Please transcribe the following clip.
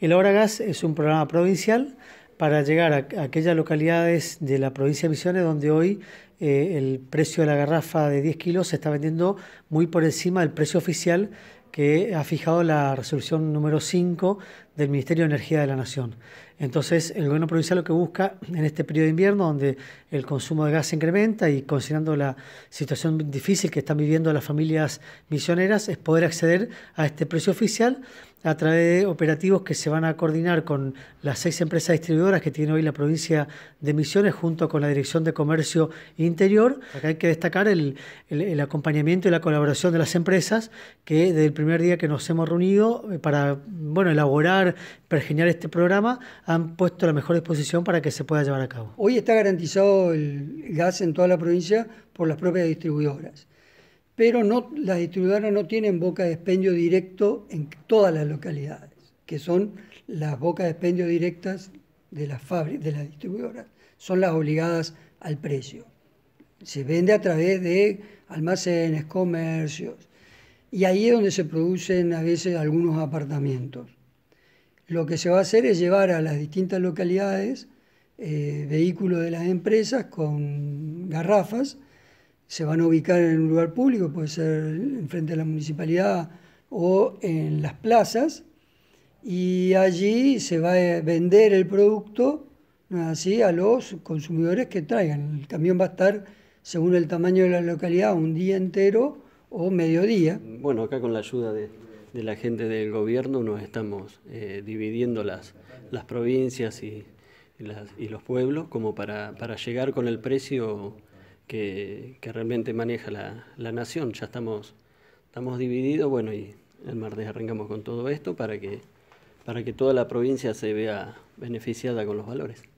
El Gas es un programa provincial para llegar a aquellas localidades de la provincia de Misiones donde hoy eh, el precio de la garrafa de 10 kilos se está vendiendo muy por encima del precio oficial que ha fijado la resolución número 5 del Ministerio de Energía de la Nación. Entonces, el gobierno provincial lo que busca en este periodo de invierno, donde el consumo de gas se incrementa y considerando la situación difícil que están viviendo las familias misioneras, es poder acceder a este precio oficial a través de operativos que se van a coordinar con las seis empresas distribuidoras que tiene hoy la provincia de Misiones junto con la Dirección de Comercio Interior. Acá hay que destacar el, acompañamiento y la colaboración de las empresas que desde el primer primer día que nos hemos reunido eh, para bueno, elaborar, generar este programa, han puesto la mejor disposición para que se pueda llevar a cabo. Hoy está garantizado el gas en toda la provincia por las propias distribuidoras, pero no, las distribuidoras no tienen boca de expendio directo en todas las localidades, que son las bocas de expendio directas de las fábricas, de las distribuidoras, son las obligadas al precio. Se vende a través de almacenes, comercios, y ahí es donde se producen a veces algunos apartamentos Lo que se va a hacer es llevar a las distintas localidades eh, vehículos de las empresas con garrafas, se van a ubicar en un lugar público, puede ser frente de la municipalidad o en las plazas, y allí se va a eh, vender el producto así a los consumidores que traigan. El camión va a estar, según el tamaño de la localidad, un día entero o mediodía. Bueno, acá con la ayuda de, de la gente del gobierno nos estamos eh, dividiendo las, las provincias y, y, las, y, los pueblos como para, para llegar con el precio que, que realmente maneja la, la, nación. Ya estamos, estamos divididos, bueno, y el martes arrancamos con todo esto para que, para que toda la provincia se vea beneficiada con los valores.